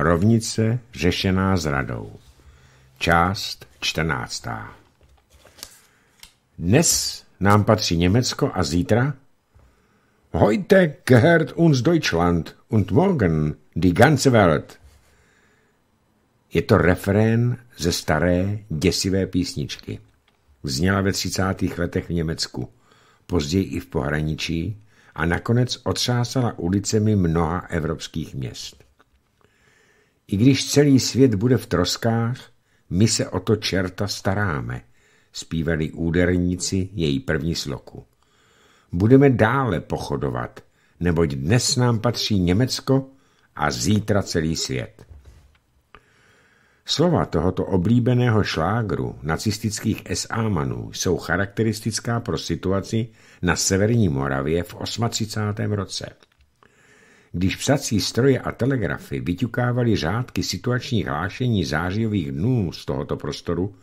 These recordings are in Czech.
Rovnice řešená zradou. Část 14. Dnes nám patří Německo a zítra? Heute gehört uns Deutschland und morgen die ganze Welt. Je to refrén ze staré, děsivé písničky. Zněla ve 30. letech v Německu, později i v pohraničí a nakonec otřásala ulicemi mnoha evropských měst. I když celý svět bude v troskách, my se o to čerta staráme, zpívali úderníci její první sloku. Budeme dále pochodovat, neboť dnes nám patří Německo a zítra celý svět. Slova tohoto oblíbeného šlágru nacistických SA-manů jsou charakteristická pro situaci na severní Moravě v 38. roce. Když psací stroje a telegrafy vyťukávaly řádky situačních hlášení zářijových dnů z tohoto prostoru,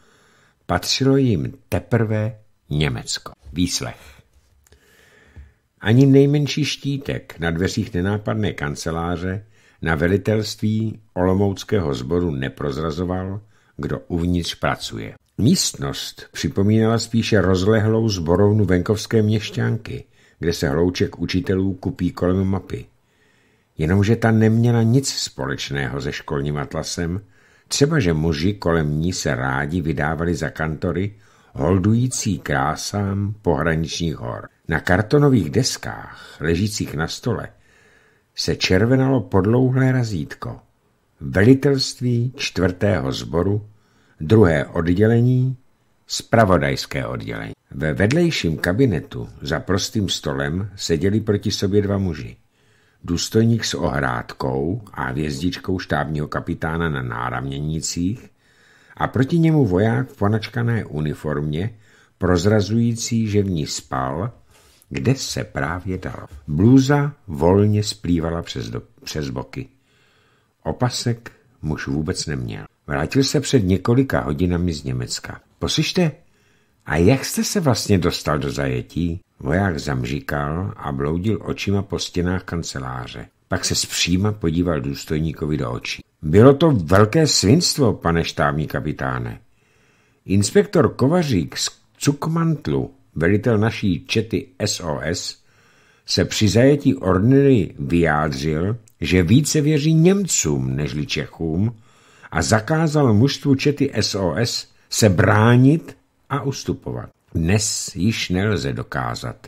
patřilo jim teprve Německo. Výslech. Ani nejmenší štítek na dveřích nenápadné kanceláře na velitelství Olomouckého sboru neprozrazoval, kdo uvnitř pracuje. Místnost připomínala spíše rozlehlou zborovnu venkovské měšťanky, kde se hlouček učitelů kupí kolem mapy jenomže ta neměla nic společného se školním atlasem, třeba že muži kolem ní se rádi vydávali za kantory, holdující krásám pohraničních hor. Na kartonových deskách, ležících na stole, se červenalo podlouhlé razítko. Velitelství čtvrtého sboru, druhé oddělení, spravodajské oddělení. Ve vedlejším kabinetu za prostým stolem seděli proti sobě dva muži důstojník s ohrádkou a hvězdičkou štábního kapitána na náramněnicích a proti němu voják v ponačkané uniformě, prozrazující, že v ní spal, kde se právě dal. Blůza volně splývala přes, do, přes boky. Opasek muž vůbec neměl. Vrátil se před několika hodinami z Německa. Poslyšte, a jak jste se vlastně dostal do zajetí? Voják zamříkal a bloudil očima po stěnách kanceláře. Pak se zpříma podíval důstojníkovi do očí. Bylo to velké svinstvo, pane štávní kapitáne. Inspektor Kovařík z Cukmantlu, velitel naší čety SOS, se při zajetí ordiny vyjádřil, že více věří Němcům nežli Čechům a zakázal mužstvu čety SOS se bránit a ustupovat. Dnes již nelze dokázat,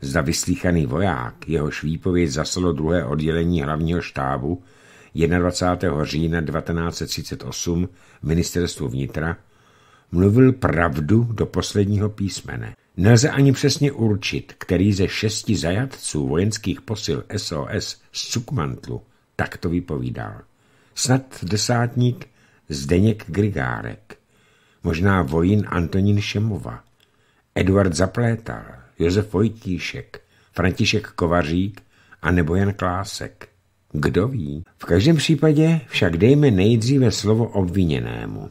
zda vyslíchaný voják, jehož výpověď zaslalo druhé oddělení hlavního štábu 21. října 1938 ministerstvu vnitra, mluvil pravdu do posledního písmene. Nelze ani přesně určit, který ze šesti zajatců vojenských posil SOS z Cukmantlu takto vypovídal. Snad desátník Zdeněk Grigárek, možná vojín Antonín Šemova, Eduard Zaplétal, Josef Vojtíšek, František Kovařík a nebo Jan Klásek. Kdo ví? V každém případě však dejme nejdříve slovo obviněnému.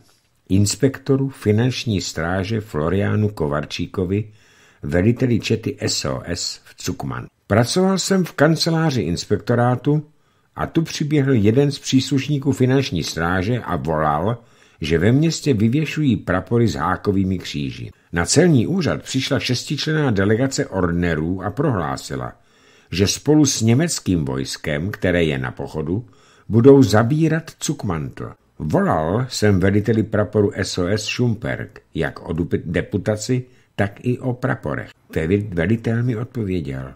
Inspektoru finanční stráže Floriánu Kovarčíkovi, veliteli čety SOS v Cukman. Pracoval jsem v kanceláři inspektorátu a tu přiběhl jeden z příslušníků finanční stráže a volal, že ve městě vyvěšují prapory s hákovými kříži. Na celní úřad přišla šestičlená delegace ordnerů a prohlásila, že spolu s německým vojskem, které je na pochodu, budou zabírat Cukmantl. Volal jsem veliteli praporu SOS Schumperk, jak o deputaci, tak i o praporech. Velitel mi odpověděl.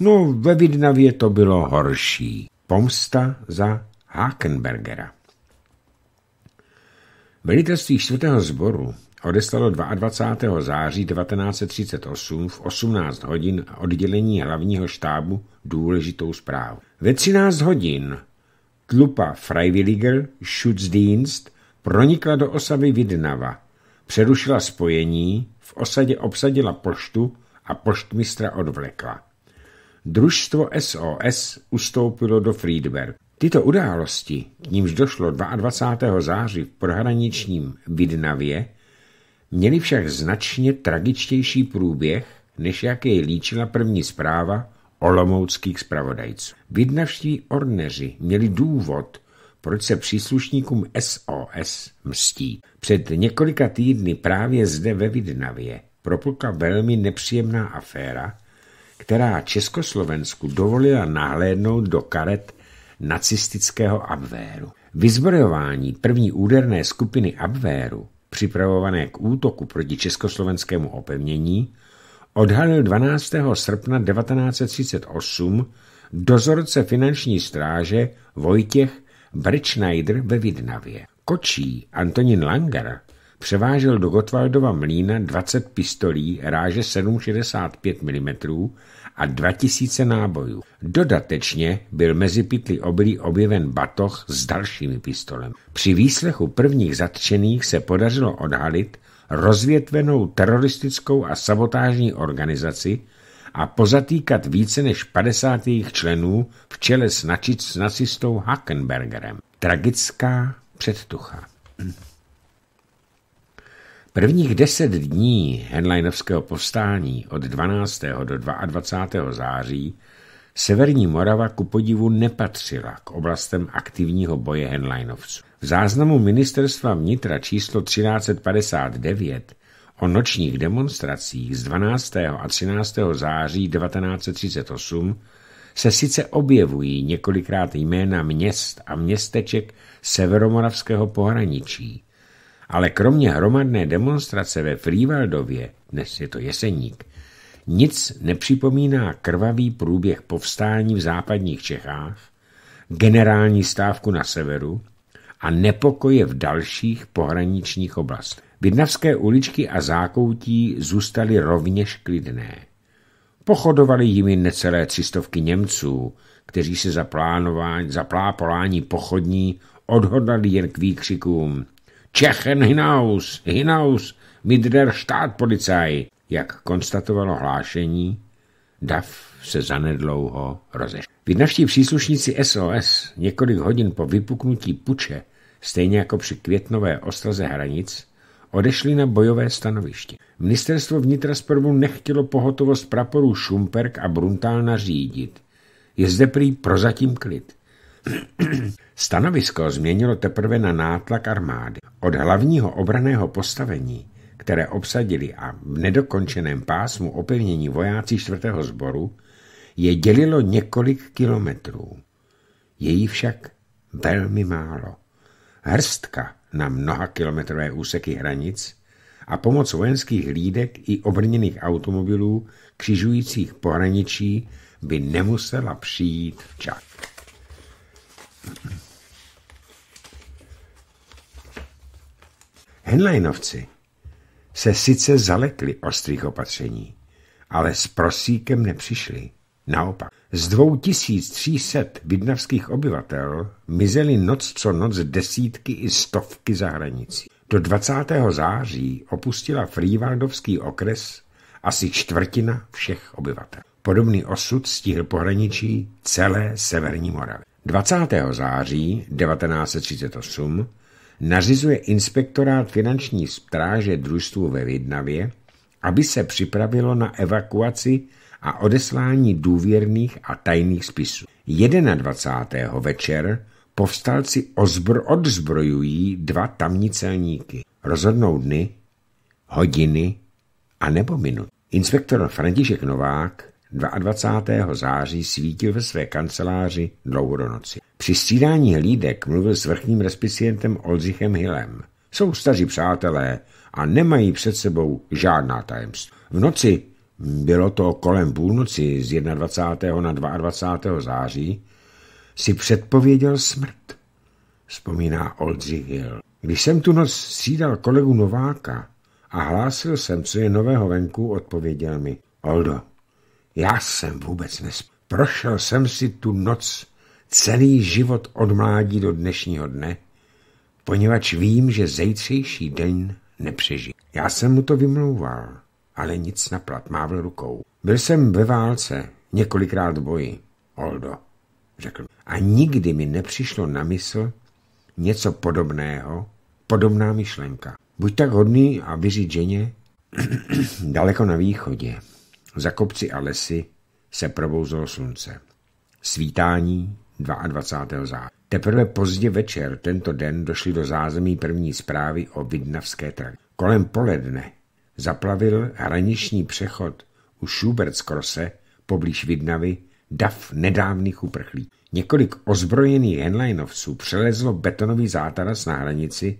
No, ve Vidnavě to bylo horší. Pomsta za Hakenbergera. Velitelství čtvrtého sboru odeslalo 22. září 1938 v 18 hodin oddělení hlavního štábu důležitou zprávu. Ve 13 hodin tlupa Freiwilliger Schutzdienst pronikla do osavy Vidnava, přerušila spojení, v osadě obsadila poštu a poštmistra odvlekla. Družstvo SOS ustoupilo do Friedberg. Tyto události, k nímž došlo 22. září v prohraničním Vidnavě, Měli však značně tragičtější průběh, než jaké líčila první zpráva olomouckých zpravodajců. Vidnavští orneři měli důvod, proč se příslušníkům SOS mstí. Před několika týdny právě zde ve Vidnavě propukla velmi nepříjemná aféra, která Československu dovolila nahlédnout do karet nacistického Abvéru. Vyzbrojování první úderné skupiny Abvéru připravované k útoku proti československému opevnění, odhalil 12. srpna 1938 dozorce finanční stráže Vojtěch Brčnajder ve Vidnavě. Kočí Antonín Langer převážel do Gotwaldova mlína 20 pistolí ráže 7,65 mm a 2000 nábojů. Dodatečně byl mezi pytli obilí objeven batoh s dalšími pistolem. Při výslechu prvních zatčených se podařilo odhalit rozvětvenou teroristickou a sabotážní organizaci a pozatýkat více než 50 jejich členů v čele s nacistou Hackenbergerem. Tragická předtucha. Prvních deset dní Henleinovského povstání od 12. do 22. září Severní Morava ku podivu nepatřila k oblastem aktivního boje Henleinovců. V záznamu ministerstva vnitra číslo 1359 o nočních demonstracích z 12. a 13. září 1938 se sice objevují několikrát jména měst a městeček severomoravského pohraničí, ale kromě hromadné demonstrace ve Frývaldově, dnes je to Jeseník, nic nepřipomíná krvavý průběh povstání v západních Čechách, generální stávku na severu a nepokoje v dalších pohraničních oblastech. Vidnavské uličky a zákoutí zůstaly rovněž klidné. Pochodovali jimi necelé třistovky Němců, kteří se za, plánování, za pochodní odhodlali jen k výkřikům Čechen hinaus, hinaus, mit der Staatpolizei, jak konstatovalo hlášení, DAF se zanedlouho rozešel. Vydnaští příslušníci SOS několik hodin po vypuknutí puče, stejně jako při květnové ostraze hranic, odešli na bojové stanoviště. Ministerstvo vnitra zprvu nechtělo pohotovost praporů Šumperk a Bruntál nařídit. Je zde prý prozatím klid. Stanovisko změnilo teprve na nátlak armády. Od hlavního obraného postavení, které obsadili a v nedokončeném pásmu opevnění vojáci čtvrtého sboru, je dělilo několik kilometrů. Je jí však velmi málo. Hrstka na mnoha kilometrové úseky hranic a pomoc vojenských hlídek i obrněných automobilů křižujících pohraničí by nemusela přijít včas. Henleinovci se sice zalekli ostrých opatření, ale s prosíkem nepřišli. Naopak, z 2300 vidnavských obyvatel mizely noc co noc desítky i stovky hranicí. Do 20. září opustila Frývaldovský okres asi čtvrtina všech obyvatel. Podobný osud stihl pohraničí celé severní Moravy. 20. září 1938 nařizuje inspektorát finanční stráže družstvu ve Vidnavě, aby se připravilo na evakuaci a odeslání důvěrných a tajných spisů. 21. večer povstalci ozbr odzbrojují dva tamní celníky. Rozhodnou dny, hodiny a nebo minut. Inspektor František Novák 22. září svítil ve své kanceláři noci. Při střídání hlídek mluvil s vrchním respicientem Olzichem Hillem. Jsou staří přátelé a nemají před sebou žádná tajemství. V noci, bylo to kolem půlnoci z 21. na 22. září, si předpověděl smrt, vzpomíná Oldřich Hill. Když jsem tu noc střídal kolegu Nováka a hlásil jsem, co je nového venku, odpověděl mi, Oldo, já jsem vůbec nespal. Prošel jsem si tu noc celý život od mládí do dnešního dne, poněvadž vím, že zejtřejší den nepřežiju. Já jsem mu to vymlouval, ale nic naplat, mávl rukou. Byl jsem ve válce, několikrát v boji, Oldo, řekl. A nikdy mi nepřišlo na mysl něco podobného, podobná myšlenka. Buď tak hodný a vyřít ženě daleko na východě. Za kopci a lesy se probouzelo slunce. Svítání 22. září. Teprve pozdě večer tento den došly do zázemí první zprávy o Vidnavské trakci. Kolem poledne zaplavil hraniční přechod u Schubertskrose poblíž Vidnavy dav nedávných uprchlíků. Několik ozbrojených henleinovců přelezlo betonový zátaras na hranici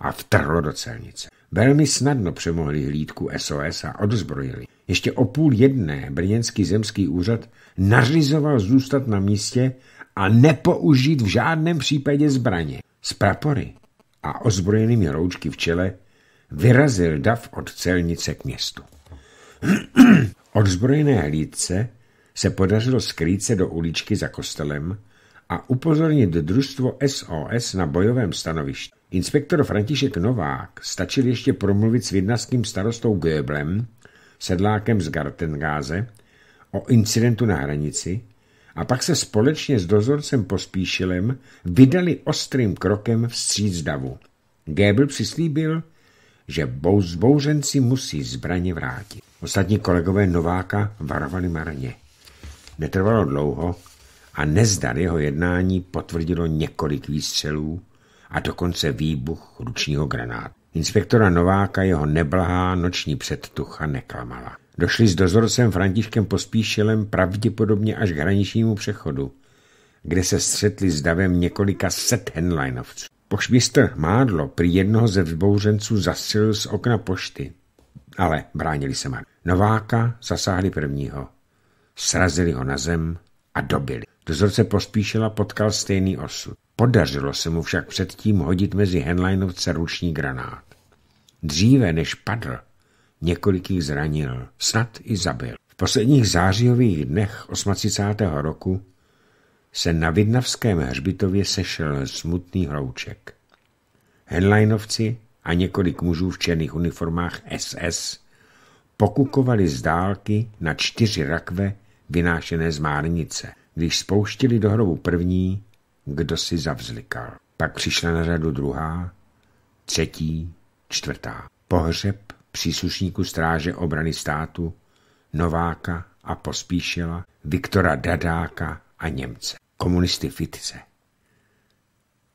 a vtrhlo do celnice. Velmi snadno přemohli hlídku SOS a odzbrojili. Ještě o půl jedné brněnský zemský úřad nařizoval zůstat na místě a nepoužít v žádném případě zbraně. Z prapory a ozbrojenými roučky v čele vyrazil dav od celnice k městu. Odzbrojené hlídce se podařilo skrýt se do uličky za kostelem a upozornit družstvo SOS na bojovém stanovišti. Inspektor František Novák stačil ještě promluvit s vědnaským starostou Göblem sedlákem z Gartengáze o incidentu na hranici a pak se společně s dozorcem Pospíšilem vydali ostrým krokem vstříc davu. Gébel přislíbil, že zbouřenci musí zbraně vrátit. Ostatní kolegové Nováka varovali marně. Netrvalo dlouho a nezdar jeho jednání potvrdilo několik výstřelů a dokonce výbuch ručního granátu. Inspektora Nováka jeho neblahá noční předtucha neklamala. Došli s dozorcem Františkem Pospíšilem pravděpodobně až k hraničnímu přechodu, kde se střetli s davem několika set henlinovců. Pošmistr Mádlo Při jednoho ze vzbouřenců zasil z okna pošty, ale bránili se Mádlo. Nováka zasáhli prvního, srazili ho na zem a dobili. Dozorce Pospíšila potkal stejný osud. Podařilo se mu však předtím hodit mezi Henleinovce ruční granát. Dříve než padl, několik jich zranil, snad i zabil. V posledních zářijových dnech 38. roku se na Vidnavském hřbitově sešel smutný hlouček. Henleinovci a několik mužů v černých uniformách SS pokukovali z dálky na čtyři rakve vynášené z márnice. Když spouštili do hrobu první, kdo si zavzlikal. Pak přišla na řadu druhá, třetí, čtvrtá. Pohřeb příslušníku stráže obrany státu, Nováka a Pospíšila, Viktora Dadáka a Němce. Komunisty Fitce.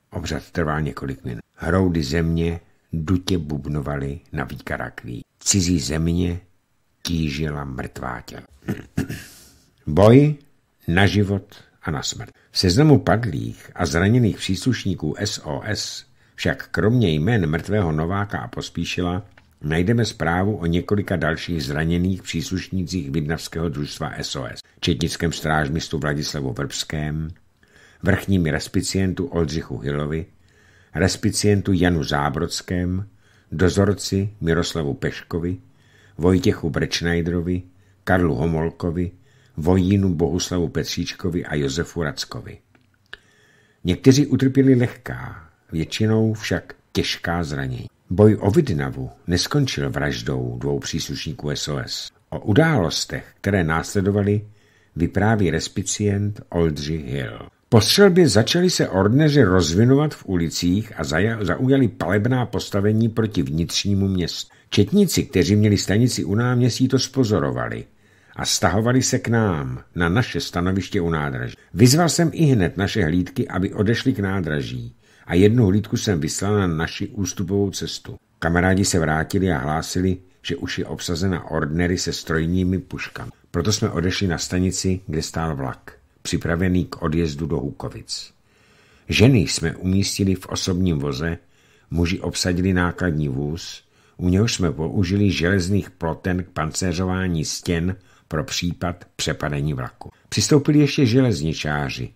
Obřad trval několik minut. Hroudy země dutě bubnovaly na výkarakví. Cizí země tížila mrtvá těla. Boj na život a na smrt. V seznamu padlých a zraněných příslušníků SOS však kromě jmén mrtvého Nováka a Pospíšila najdeme zprávu o několika dalších zraněných příslušnících Vidnavského družstva SOS, četnickém strážmistu Vladislavu Vrbském, vrchním respicientu Oldřichu Hilovi, respicientu Janu Zábrodském, dozorci Miroslavu Peškovi, Vojtěchu Brečnajdrovi, Karlu Homolkovi, vojínu Bohuslavu Petříčkovi a Josefu Rackovi. Někteří utrpěli lehká, většinou však těžká zranění. Boj o Vidnavu neskončil vraždou dvou příslušníků SOS. O událostech, které následovaly, vypráví respicient Oldři Hill. Po střelbě začaly se ordneři rozvinovat v ulicích a zaujali palebná postavení proti vnitřnímu městu. Četníci, kteří měli stanici u náměstí, to spozorovali a stahovali se k nám, na naše stanoviště u nádraží. Vyzval jsem i hned naše hlídky, aby odešli k nádraží a jednu hlídku jsem vyslal na naši ústupovou cestu. Kamarádi se vrátili a hlásili, že už je obsazena ordnery se strojními puškami. Proto jsme odešli na stanici, kde stál vlak, připravený k odjezdu do Hukovic. Ženy jsme umístili v osobním voze, muži obsadili nákladní vůz, u něhož jsme použili železných ploten k pancéřování stěn pro případ přepadení vlaku. Přistoupili ještě železničáři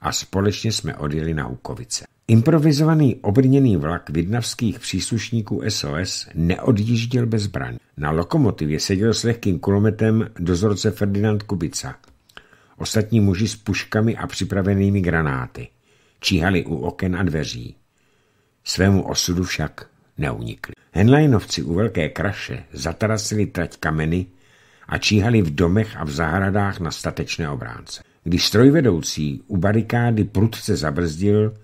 a společně jsme odjeli na Hukovice. Improvizovaný obrněný vlak vidnavských příslušníků SOS neodjížděl bez braň. Na lokomotivě seděl s lehkým kulometem dozorce Ferdinand Kubica. Ostatní muži s puškami a připravenými granáty. Číhali u oken a dveří. Svému osudu však neunikli. Henleinovci u Velké Kraše zatarasili trať kameny a číhali v domech a v zahradách na statečné obránce. Když strojvedoucí u barikády prudce zabrzdil,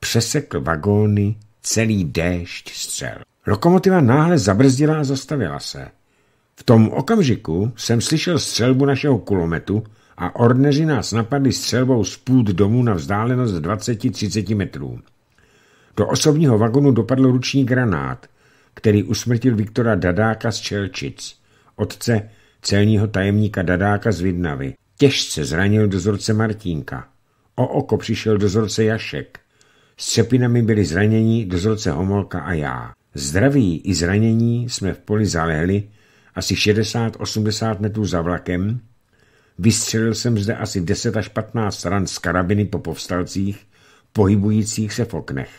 přesekl vagóny celý déšť střel. Lokomotiva náhle zabrzdila a zastavila se. V tom okamžiku jsem slyšel střelbu našeho kulometu a ordneři nás napadli střelbou z půd domu na vzdálenost 20-30 metrů. Do osobního vagonu dopadl ruční granát, který usmrtil Viktora Dadáka z Čelčic, otce celního tajemníka Dadáka z Vidnavy. Těžce zranil dozorce Martínka. O oko přišel dozorce Jašek. S třepinami byli zranění dozorce Homolka a já. Zdraví i zranění jsme v poli zalehli asi 60-80 metrů za vlakem. Vystřelil jsem zde asi 10 až 15 ran z karabiny po povstalcích, pohybujících se v oknech.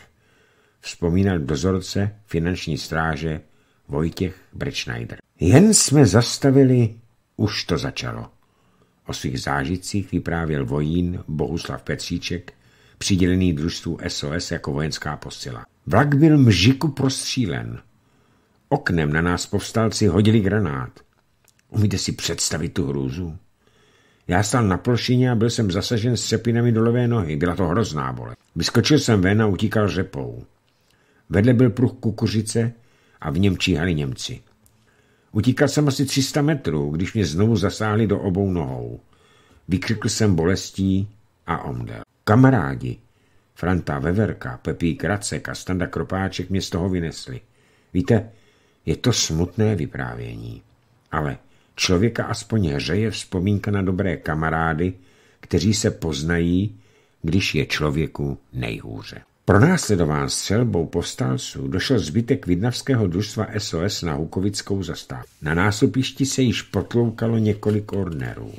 Vzpomínal dozorce finanční stráže Vojtěch Brečnajder. Jen jsme zastavili, už to začalo. O svých zážitcích vyprávěl vojín Bohuslav Petříček, přidělený družstvu SOS jako vojenská posila. Vlak byl mžiku prostřílen. Oknem na nás povstalci hodili granát. Umíte si představit tu hrůzu? Já stál na plošině a byl jsem zasažen s cepinami do levé nohy. Byla to hrozná bole. Vyskočil jsem ven a utíkal řepou. Vedle byl pruh kukuřice a v něm číhali Němci. Utíkal jsem asi 300 metrů, když mě znovu zasáhli do obou nohou. Vykřikl jsem bolestí a omdel. Kamarádi, Franta Veverka, Pepík Racek a Standa Kropáček mě z toho vynesli. Víte, je to smutné vyprávění, ale člověka aspoň hřeje vzpomínka na dobré kamarády, kteří se poznají, když je člověku nejhůře. Pronásledován střelbou povstalců došel zbytek vidnavského družstva SOS na Hukovickou zastávku. Na násupišti se již potloukalo několik ornerů,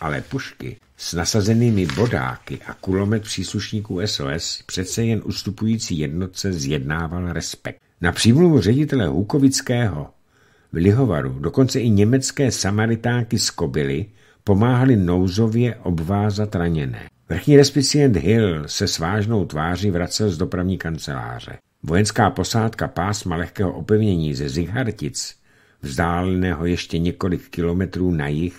ale pušky s nasazenými bodáky a kulomet příslušníků SOS přece jen ustupující jednotce zjednával respekt. Na přímluvu ředitele Hukovického v Lihovaru dokonce i německé samaritánky z Kobily pomáhali nouzově obvázat raněné. Vrchní respicient Hill se s vážnou tváří vracel z dopravní kanceláře. Vojenská posádka pásma lehkého opevnění ze Zighartic, vzdáleného ještě několik kilometrů na jih,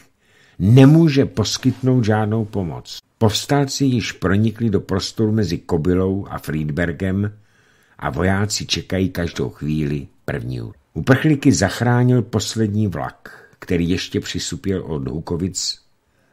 nemůže poskytnout žádnou pomoc. Povstalci již pronikli do prostoru mezi Kobylou a Friedbergem a vojáci čekají každou chvíli první Uprchlíky zachránil poslední vlak, který ještě přisupěl od Hukovic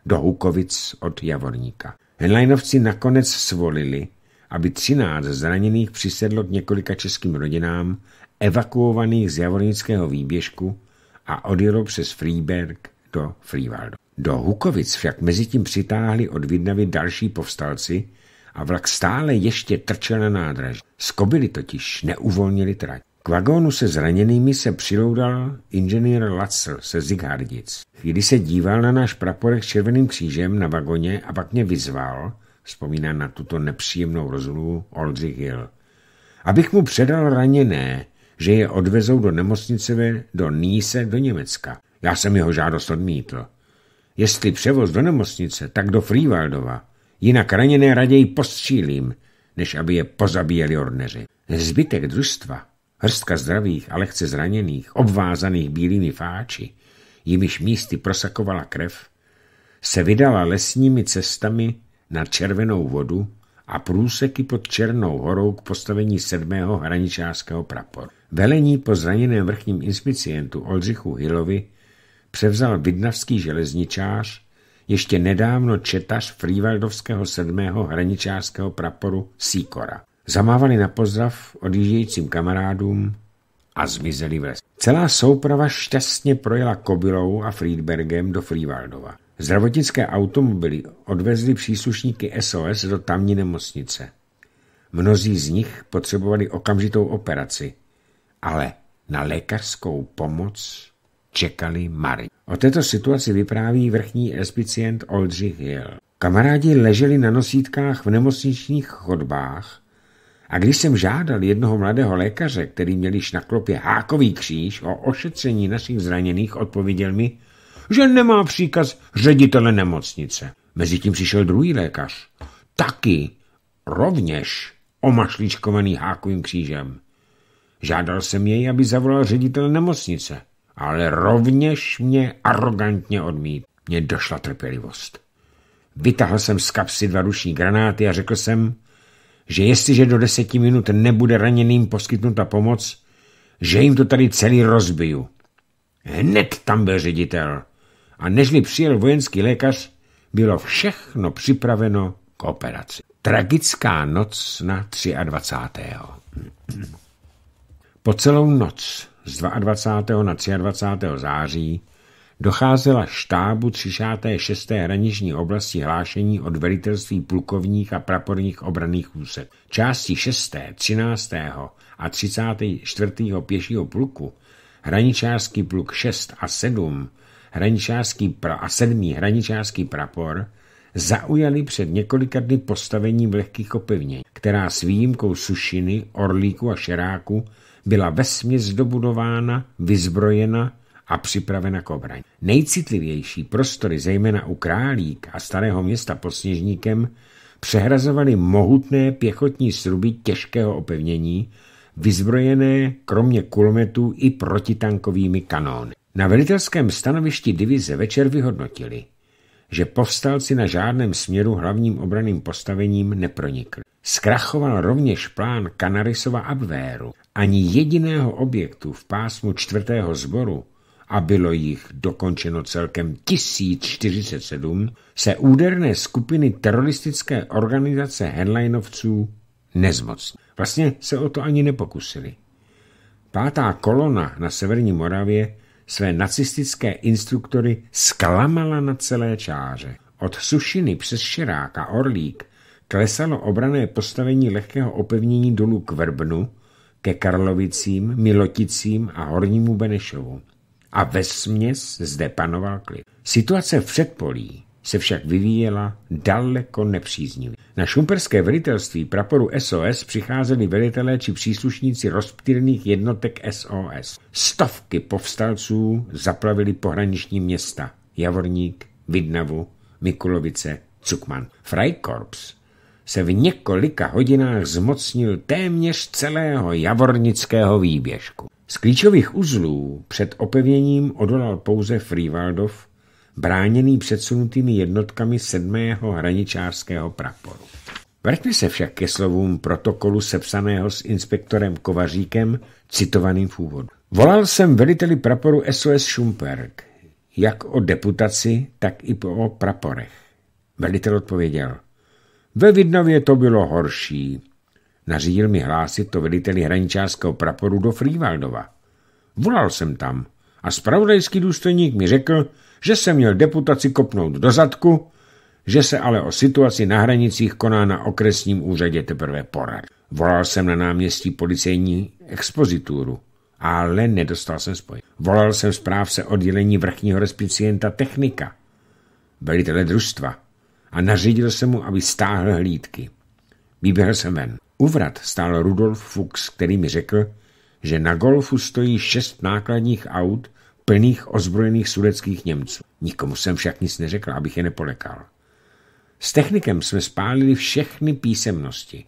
do Hukovic od Javorníka. Henleinovci nakonec svolili, aby 13 zraněných přisedlo k několika českým rodinám evakuovaných z Javornického výběžku a odjelo přes Freeberg do Freewaldu. Do Hukovic však mezitím přitáhli od Vidnavy další povstalci a vlak stále ještě trčel na nádraží. Skobili totiž neuvolnili trať. K vagónu se zraněnými se přiloudal inženýr Latzl se Zighardic. Chvíli se díval na náš praporek s červeným křížem na vagoně a pak mě vyzval, vzpomíná na tuto nepříjemnou rozluhu Oldřich Hill, abych mu předal raněné, že je odvezou do nemocnice ve, do Níse do Německa. Já jsem jeho žádost odmítl. Jestli převoz do nemocnice, tak do Frývaldova. Jinak raněné raději postřílím, než aby je pozabíjeli orneři. Zbytek družstva Hrstka zdravých a lehce zraněných, obvázaných bílými fáči, jimiž místy prosakovala krev, se vydala lesními cestami na Červenou vodu a průseky pod Černou horou k postavení sedmého hraničářského praporu. Velení po zraněném vrchním inspicientu Oldřichu Hillovi převzal vidnavský železničář, ještě nedávno četař Frývaldovského sedmého hraničářského praporu Síkora zamávali na pozdrav odjíždějícím kamarádům a zmizeli v les. Celá souprava šťastně projela Kobylou a Friedbergem do Frývaldova. Zdravotnické automobily odvezly příslušníky SOS do tamní nemocnice. Mnozí z nich potřebovali okamžitou operaci, ale na lékařskou pomoc čekali Mary. O této situaci vypráví vrchní respicient Oldřich Hill. Kamarádi leželi na nosítkách v nemocničních chodbách a když jsem žádal jednoho mladého lékaře, který měl již na klopě hákový kříž o ošetření našich zraněných, odpověděl mi, že nemá příkaz ředitele nemocnice. Mezitím přišel druhý lékař, taky rovněž omašličkovaný hákovým křížem. Žádal jsem jej, aby zavolal ředitele nemocnice, ale rovněž mě arrogantně odmít. Mně došla trpělivost. Vytahl jsem z kapsy dva ruční granáty a řekl jsem, že jestliže do deseti minut nebude raněným poskytnuta pomoc, že jim to tady celý rozbiju. Hned tam byl ředitel. A nežli přijel vojenský lékař, bylo všechno připraveno k operaci. Tragická noc na 23. Po celou noc z 22. na 23. září docházela štábu 36. hraniční oblasti hlášení od velitelství plukovních a praporních obraných úsek. Části 6., 13. a 34. pěšího pluku, hraničářský pluk 6 a 7, hraničářský pra a 7. hraničářský prapor, zaujali před několika dny postavení v lehkých opevnění, která s výjimkou sušiny, orlíku a šeráku byla vesměs dobudována, vyzbrojena a připravena k obraně. Nejcitlivější prostory, zejména u Králík a starého města pod Sněžníkem, přehrazovaly mohutné pěchotní sruby těžkého opevnění, vyzbrojené kromě kulometů i protitankovými kanóny. Na velitelském stanovišti divize večer vyhodnotili, že povstalci na žádném směru hlavním obraným postavením nepronikli. Zkrachoval rovněž plán Kanarisova abvéru. Ani jediného objektu v pásmu čtvrtého sboru a bylo jich dokončeno celkem 1047, se úderné skupiny teroristické organizace Henleinovců nezmocnily. Vlastně se o to ani nepokusili. Pátá kolona na severní Moravě své nacistické instruktory zklamala na celé čáře. Od Sušiny přes Širák a Orlík klesalo obrané postavení lehkého opevnění dolů k Vrbnu, ke Karlovicím, Miloticím a Hornímu Benešovu a ve směs zde panoval klid. Situace v předpolí se však vyvíjela daleko nepříznivě. Na šumperské velitelství praporu SOS přicházeli velitelé či příslušníci rozptýlených jednotek SOS. Stovky povstalců zaplavili pohraniční města Javorník, Vidnavu, Mikulovice, Cukman. Freikorps se v několika hodinách zmocnil téměř celého javornického výběžku. Z klíčových uzlů před opevněním odolal pouze Frývaldov, bráněný předsunutými jednotkami sedmého hraničářského praporu. Vrťme se však ke slovům protokolu sepsaného s inspektorem Kovaříkem, citovaným v úvodu. Volal jsem veliteli praporu SOS Šumperk, jak o deputaci, tak i o praporech. Velitel odpověděl, ve Vidnově to bylo horší. Nařídil mi hlásit to veliteli hraničářského praporu do Frývaldova. Volal jsem tam a spravodajský důstojník mi řekl, že jsem měl deputaci kopnout do zadku, že se ale o situaci na hranicích koná na okresním úřadě teprve porad. Volal jsem na náměstí policejní expozituru, ale nedostal jsem spoj. Volal jsem zprávce oddělení vrchního respicienta technika, velitele družstva, a nařídil jsem mu, aby stáhl hlídky. Vyběhl jsem ven. U vrat stál Rudolf Fuchs, který mi řekl, že na golfu stojí šest nákladních aut plných ozbrojených sudeckých Němců. Nikomu jsem však nic neřekl, abych je nepolekal. S technikem jsme spálili všechny písemnosti.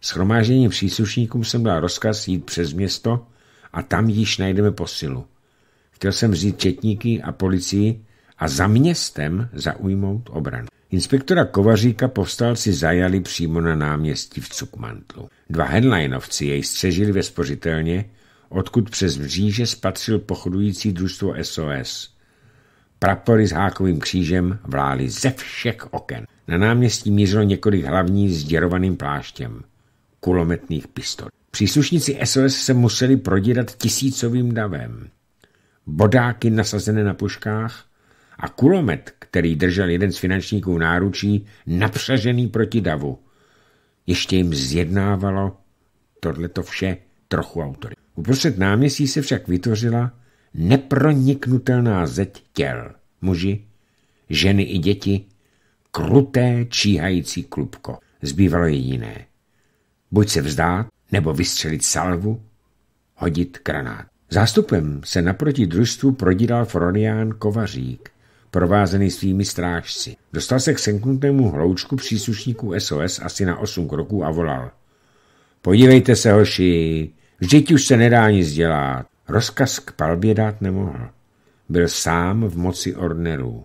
Schromážením příslušníkům jsem dal rozkaz jít přes město a tam již najdeme posilu. Chtěl jsem vzít četníky a policii a za městem zaujmout obranu. Inspektora Kovaříka povstalci zajali přímo na náměstí v Cukmantlu. Dva headlinovci jej střežili ve spořitelně, odkud přes mříže spatřil pochodující družstvo SOS. Prapory s hákovým křížem vlály ze všech oken. Na náměstí mířilo několik hlavní s děrovaným pláštěm, kulometných pistol. Příslušníci SOS se museli prodírat tisícovým davem. Bodáky nasazené na puškách, a kulomet, který držel jeden z finančníků v náručí, napřažený proti davu. Ještě jim zjednávalo tohleto vše trochu autory. Uprostřed náměstí se však vytvořila neproniknutelná zeď těl. Muži, ženy i děti, kruté číhající klubko. Zbývalo jediné. Buď se vzdát, nebo vystřelit salvu, hodit granát. Zástupem se naproti družstvu prodíral fronián Kovařík, provázený svými strážci. Dostal se k senknutému hloučku příslušníků SOS asi na 8 kroků a volal. Podívejte se, hoši, vždyť už se nedá nic dělat. Rozkaz k palbě dát nemohl. Byl sám v moci ornerů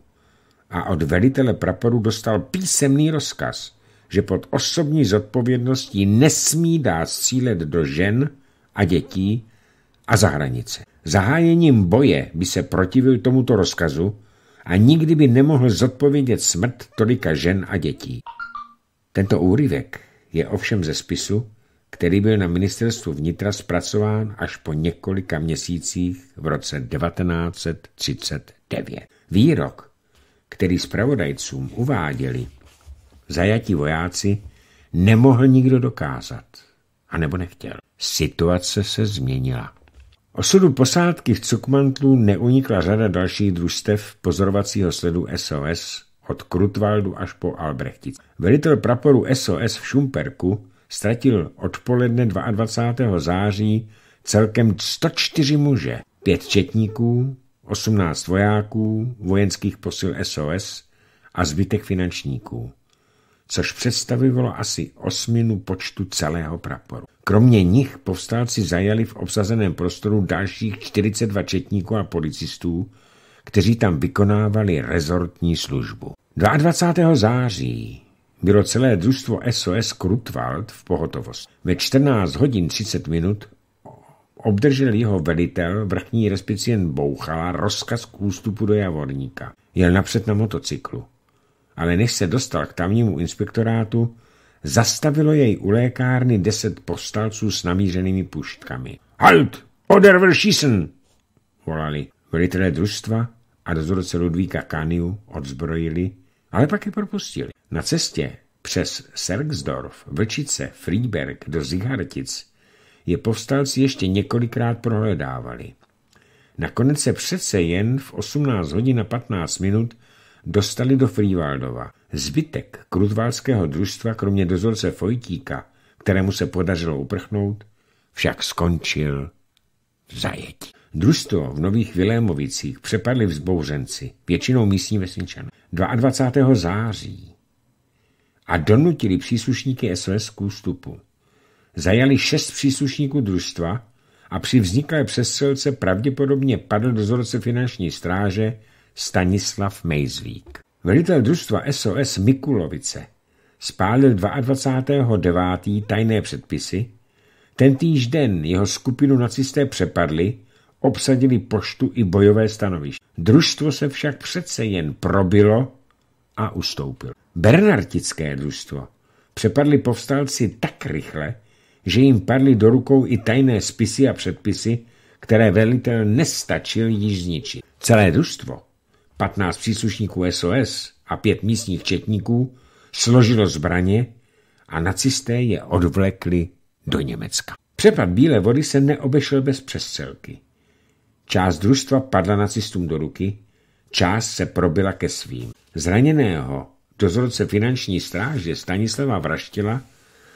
a od velitele praporu dostal písemný rozkaz, že pod osobní zodpovědností nesmí dát střílet do žen a dětí a za hranice. Zahájením boje by se protivil tomuto rozkazu a nikdy by nemohl zodpovědět smrt tolika žen a dětí. Tento úryvek je ovšem ze spisu, který byl na ministerstvu vnitra zpracován až po několika měsících v roce 1939. Výrok, který zpravodajcům uváděli zajatí vojáci, nemohl nikdo dokázat, anebo nechtěl. Situace se změnila. Osudu posádky v Cukmantlu neunikla řada dalších družstev pozorovacího sledu SOS od Krutvaldu až po Albrechtic. Velitel praporu SOS v Šumperku ztratil odpoledne 22. září celkem 104 muže, pět četníků, 18 vojáků, vojenských posil SOS a zbytek finančníků, což představovalo asi osminu počtu celého praporu. Kromě nich povstalci zajali v obsazeném prostoru dalších 42 četníků a policistů, kteří tam vykonávali rezortní službu. 22. září bylo celé družstvo SOS Krutwald v pohotovost. Ve 14 hodin 30 minut obdržel jeho velitel, vrchní respicient Bouchala, rozkaz k ústupu do Javorníka. Jel napřed na motocyklu. Ale než se dostal k tamnímu inspektorátu, Zastavilo jej u lékárny deset postalců s namířenými puštkami. Halt! Oderver schießen! volali. Velitelé družstva a dozorce Ludvíka Kaniu odzbrojili, ale pak je propustili. Na cestě přes Sergsdorf, Vlčice, Frýberg do Zihartic je povstalci ještě několikrát prohledávali. Nakonec se přece jen v 18 hodin a 15 minut dostali do Frývaldova. Zbytek krutválského družstva, kromě dozorce Fojtíka, kterému se podařilo uprchnout, však skončil v zajetí. Družstvo v Nových Vilémovicích přepadli vzbouřenci, většinou místní vesničan, 22. září a donutili příslušníky SOS k ústupu. Zajali šest příslušníků družstva a při vzniklé přestřelce pravděpodobně padl dozorce finanční stráže Stanislav Mejzvík. Velitel družstva SOS Mikulovice spálil 22.9. tajné předpisy, týž den jeho skupinu nacisté přepadli, obsadili poštu i bojové stanoviště. Družstvo se však přece jen probilo a ustoupilo. Bernardické družstvo přepadli povstalci tak rychle, že jim padly do rukou i tajné spisy a předpisy, které velitel nestačil již zničit. Celé družstvo 15 příslušníků SOS a pět místních četníků složilo zbraně a nacisté je odvlekli do Německa. Přepad Bílé vody se neobešel bez přestřelky. Část družstva padla nacistům do ruky, část se probila ke svým. Zraněného dozorce finanční stráže Stanislava Vraštila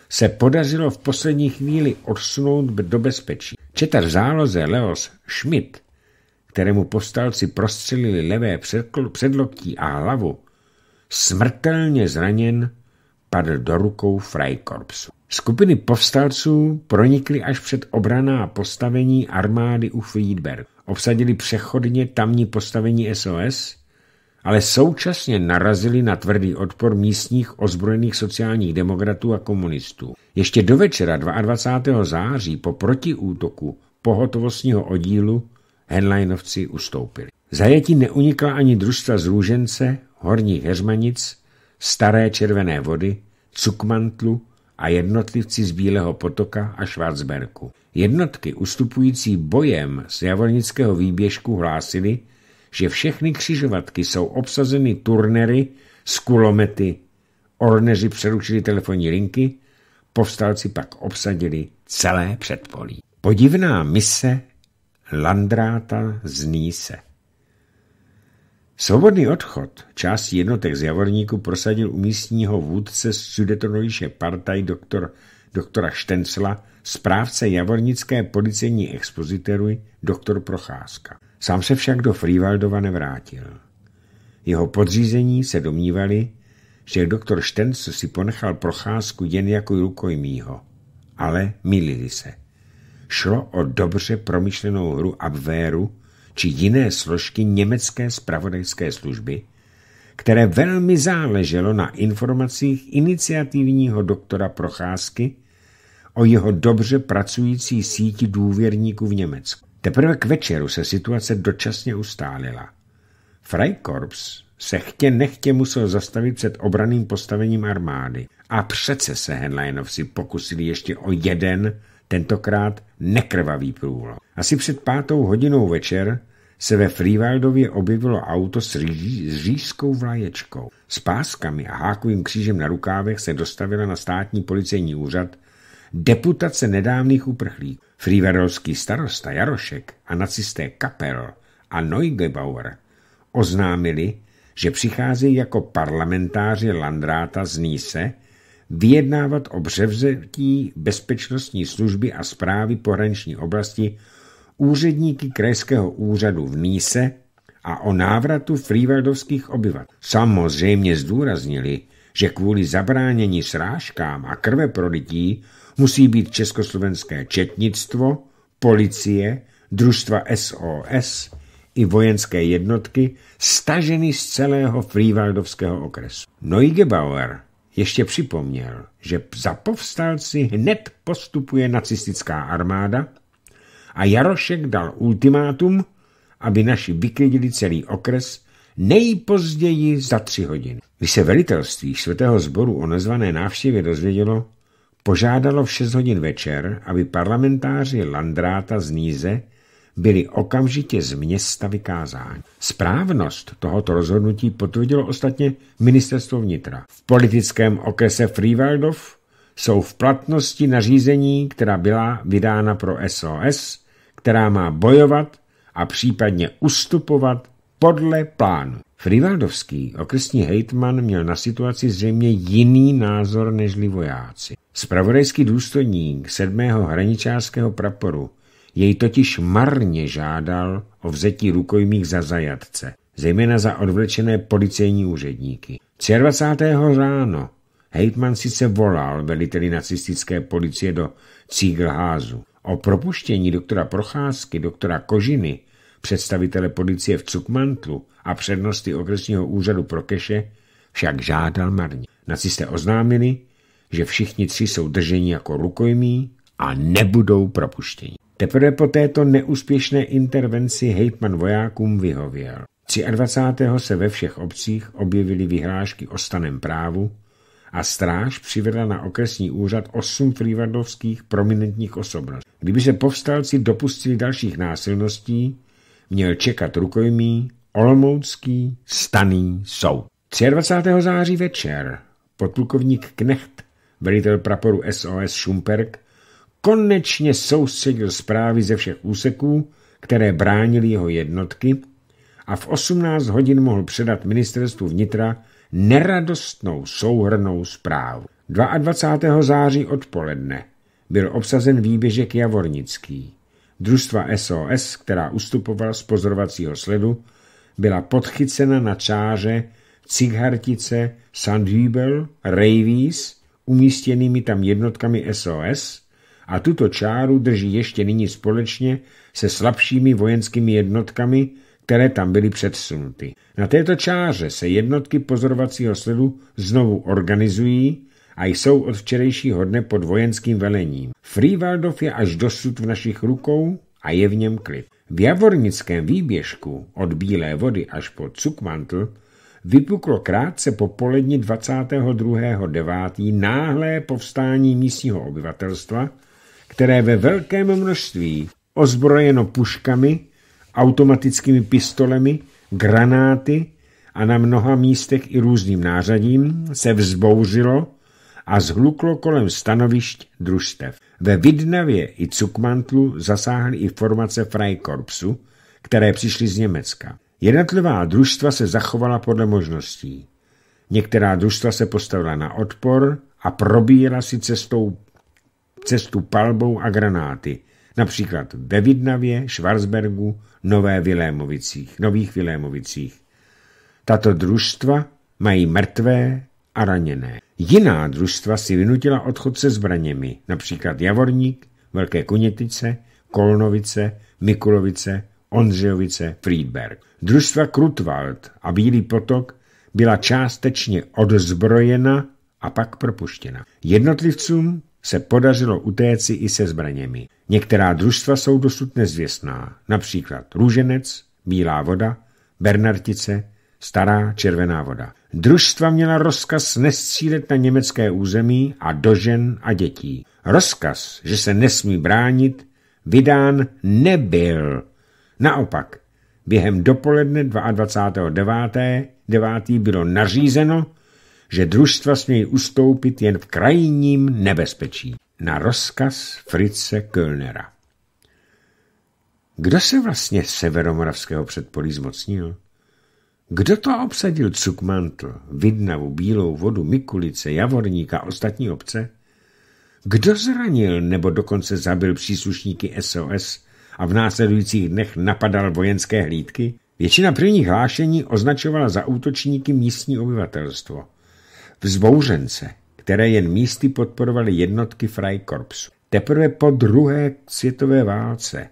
se podařilo v poslední chvíli odsunout do bezpečí. Četar záloze Leos Schmidt kterému postalci prostřelili levé předloktí a hlavu, smrtelně zraněn, padl do rukou Freikorpsu. Skupiny povstalců pronikly až před obraná postavení armády u Friedberg. Obsadili přechodně tamní postavení SOS, ale současně narazili na tvrdý odpor místních ozbrojených sociálních demokratů a komunistů. Ještě do večera 22. září po protiútoku pohotovostního oddílu Henleinovci ustoupili. Zajetí neunikla ani družstva z Růžence, Horních Heřmanic, Staré červené vody, Cukmantlu a jednotlivci z Bílého potoka a Švarcberku. Jednotky ustupující bojem z Javornického výběžku hlásili, že všechny křižovatky jsou obsazeny turnery s kulomety. Orneři přerušili telefonní linky, povstalci pak obsadili celé předpolí. Podivná mise Landráta z Níse. Svobodný odchod část jednotek z Javorníku prosadil u místního vůdce Sudetonoviše partaj doktor, doktora Štencla, správce javornické policejní expozitory doktor Procházka. Sám se však do Frývaldova nevrátil. Jeho podřízení se domnívali, že doktor Štencl si ponechal Procházku jen jako rukojmího, ale milili se šlo o dobře promyšlenou hru Abwehru či jiné složky německé spravodajské služby, které velmi záleželo na informacích iniciativního doktora Procházky o jeho dobře pracující síti důvěrníků v Německu. Teprve k večeru se situace dočasně ustálila. Freikorps se chtě nechtě musel zastavit před obraným postavením armády. A přece se Henleinovci pokusili ještě o jeden, tentokrát nekrvavý průlom. Asi před pátou hodinou večer se ve Freewildově objevilo auto s, rýží, s vlaječkou. S páskami a hákovým křížem na rukávech se dostavila na státní policejní úřad deputace nedávných uprchlíků. Freewildovský starosta Jarošek a nacisté Kapel a Neugebauer oznámili, že přicházejí jako parlamentáři Landráta z Níse, vyjednávat o převzetí bezpečnostní služby a zprávy pohraniční oblasti úředníky krajského úřadu v Míse a o návratu frývaldovských obyvatel Samozřejmě zdůraznili, že kvůli zabránění srážkám a krve prolití musí být československé četnictvo, policie, družstva SOS i vojenské jednotky staženy z celého Frývaldovského okresu. Neugebauer ještě připomněl, že za povstalci hned postupuje nacistická armáda a Jarošek dal ultimátum, aby naši vyklidili celý okres nejpozději za tři hodiny. Když se velitelství svatého sboru o nezvané návštěvě dozvědělo, požádalo v 6 hodin večer, aby parlamentáři Landráta z Níze byli okamžitě z města vykázáni. Správnost tohoto rozhodnutí potvrdilo ostatně ministerstvo vnitra. V politickém okrese Freewaldov jsou v platnosti nařízení, která byla vydána pro SOS, která má bojovat a případně ustupovat podle plánu. Frivaldovský okresní hejtman měl na situaci zřejmě jiný názor nežli vojáci. Spravodajský důstojník 7. hraničářského praporu jej totiž marně žádal o vzetí rukojmích za zajatce, zejména za odvlečené policejní úředníky. 23. ráno hejtman sice volal veliteli nacistické policie do Cíglházu. O propuštění doktora Procházky, doktora Kožiny, představitele policie v Cukmantlu a přednosti okresního úřadu Prokeše, však žádal marně. Nacisté oznámili, že všichni tři jsou drženi jako rukojmí a nebudou propuštěni. Teprve po této neúspěšné intervenci hejtman vojákům vyhověl. 23. se ve všech obcích objevily vyhlášky o stanem právu a stráž přivedla na okresní úřad osm frývardovských prominentních osobností. Kdyby se povstalci dopustili dalších násilností, měl čekat rukojmí Olomoucký staný soud. 23. září večer podplukovník Knecht, velitel praporu SOS Šumperk, konečně soustředil zprávy ze všech úseků, které bránili jeho jednotky a v 18 hodin mohl předat ministerstvu vnitra neradostnou souhrnou zprávu. 22. září odpoledne byl obsazen výběžek Javornický. Družstva SOS, která ustupovala z pozorovacího sledu, byla podchycena na čáře Cighartice, Sandhübel, Rejvíz, umístěnými tam jednotkami SOS a tuto čáru drží ještě nyní společně se slabšími vojenskými jednotkami, které tam byly předsunuty. Na této čáře se jednotky pozorovacího sledu znovu organizují a jsou od včerejšího dne pod vojenským velením. Freewaldov je až dosud v našich rukou a je v něm klid. V Javornickém výběžku od Bílé vody až po Cukmantl vypuklo krátce po poledni 22.9. náhlé povstání místního obyvatelstva, které ve velkém množství, ozbrojeno puškami, automatickými pistolemi, granáty a na mnoha místech i různým nářadím, se vzbouřilo a zhluklo kolem stanovišť družstev. Ve Vidnavě i Cukmantlu zasáhly i formace Freikorpsu, které přišly z Německa. Jednotlivá družstva se zachovala podle možností. Některá družstva se postavila na odpor a probíjela si cestou cestu palbou a granáty, například ve Vidnavě, Švarsbergu, Nové Vilémovicích, Nových Vilémovicích. Tato družstva mají mrtvé a raněné. Jiná družstva si vynutila odchod se zbraněmi, například Javorník, Velké Kunětice, Kolnovice, Mikulovice, Ondřejovice, Friedberg. Družstva Krutwald a Bílý potok byla částečně odzbrojena a pak propuštěna. Jednotlivcům se podařilo utéci i se zbraněmi. Některá družstva jsou dosud nezvěstná, například Růženec, Bílá voda, Bernartice, Stará červená voda. Družstva měla rozkaz nestřílet na německé území a do žen a dětí. Rozkaz, že se nesmí bránit, vydán nebyl. Naopak, během dopoledne 22.9. 9. bylo nařízeno, že družstva smějí ustoupit jen v krajním nebezpečí. Na rozkaz Fritze Kölnera. Kdo se vlastně severomoravského předpolí zmocnil? Kdo to obsadil Cukmantl, Vidnavu, Bílou vodu, Mikulice, Javorníka a ostatní obce? Kdo zranil nebo dokonce zabil příslušníky SOS a v následujících dnech napadal vojenské hlídky? Většina prvních hlášení označovala za útočníky místní obyvatelstvo vzbouřence, které jen místy podporovaly jednotky Freikorpsu. Teprve po druhé světové válce,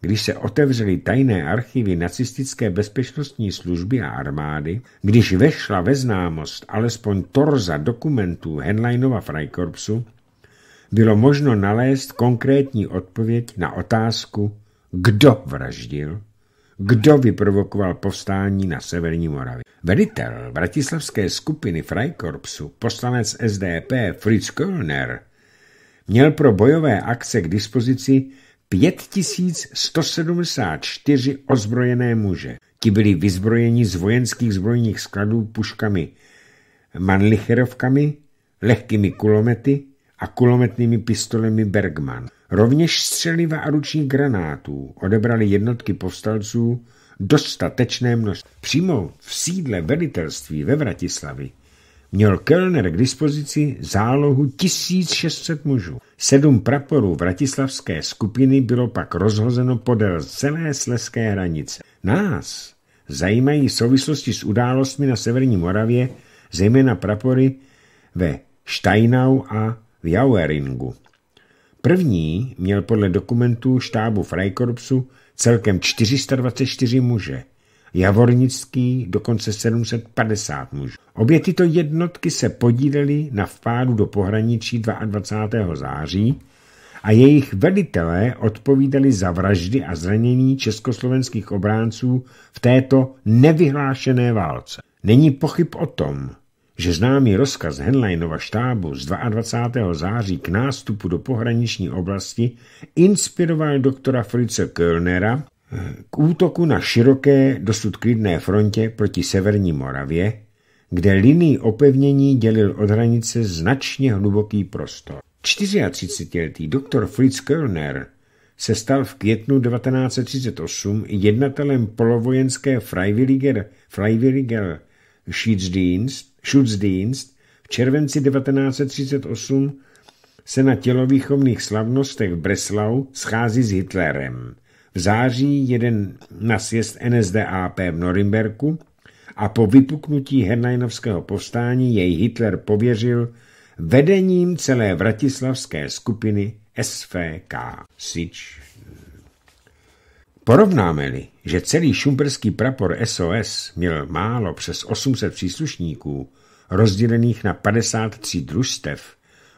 když se otevřely tajné archivy nacistické bezpečnostní služby a armády, když vešla ve známost alespoň torza dokumentů Henleinova Freikorpsu, bylo možno nalézt konkrétní odpověď na otázku, kdo vraždil kdo vyprovokoval povstání na severní Moravě. Velitel bratislavské skupiny Freikorpsu, poslanec SDP Fritz Kölner, měl pro bojové akce k dispozici 5174 ozbrojené muže. Ti byli vyzbrojeni z vojenských zbrojních skladů puškami Manlicherovkami, lehkými kulomety a kulometnými pistolemi Bergmann. Rovněž střeliva a ručních granátů odebrali jednotky povstalců dostatečné množství. Přímo v sídle velitelství ve Vratislavi měl Kellner k dispozici zálohu 1600 mužů. Sedm praporů vratislavské skupiny bylo pak rozhozeno podél celé sleské hranice. Nás zajímají souvislosti s událostmi na severní Moravě, zejména prapory ve Steinau a v Jaueringu. První měl podle dokumentů štábu Freikorpsu celkem 424 muže, Javornický dokonce 750 mužů. Obě tyto jednotky se podílely na vpádu do pohraničí 22. září a jejich velitelé odpovídali za vraždy a zranění československých obránců v této nevyhlášené válce. Není pochyb o tom, že známý rozkaz Henleinova štábu z 22. září k nástupu do pohraniční oblasti inspiroval doktora Fritze Kölnera eh, k útoku na široké, dosud klidné frontě proti severní Moravě, kde linii opevnění dělil od hranice značně hluboký prostor. 34-letý doktor Fritz Kölner se stal v květnu 1938 jednatelem polovojenské Freiwilliger, Freiwilliger Schutzdienst v červenci 1938 se na tělovýchovných slavnostech v Breslau schází s Hitlerem. V září jeden na sjezd NSDAP v Norimberku a po vypuknutí Hernajnovského povstání jej Hitler pověřil vedením celé vratislavské skupiny SVK. Sič Porovnáme-li, že celý šumperský prapor SOS měl málo přes 800 příslušníků, rozdělených na 53 družstev,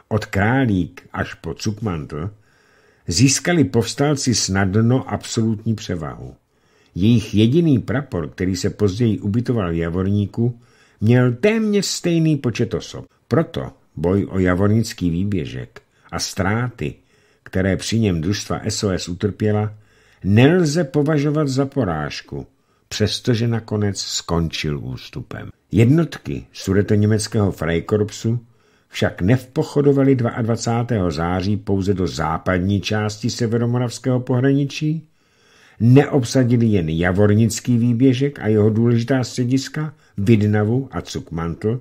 od Králík až po Cukmantl, získali povstalci snadno absolutní převahu. Jejich jediný prapor, který se později ubytoval v Javorníku, měl téměř stejný počet osob. Proto boj o javornický výběžek a ztráty, které při něm družstva SOS utrpěla, nelze považovat za porážku, přestože nakonec skončil ústupem. Jednotky německého Freikorpsu však nevpochodovali 22. září pouze do západní části severomoravského pohraničí, neobsadili jen Javornický výběžek a jeho důležitá střediska Vidnavu a Cukmantl,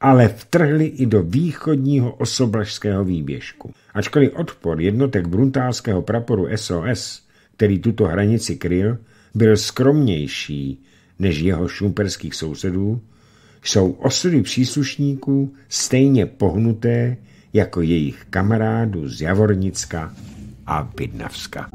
ale vtrhli i do východního osoblažského výběžku. Ačkoliv odpor jednotek bruntálského praporu SOS který tuto hranici kryl, byl skromnější než jeho šumperských sousedů, jsou osudy příslušníků stejně pohnuté jako jejich kamarádů z Javornicka a Bydnavska.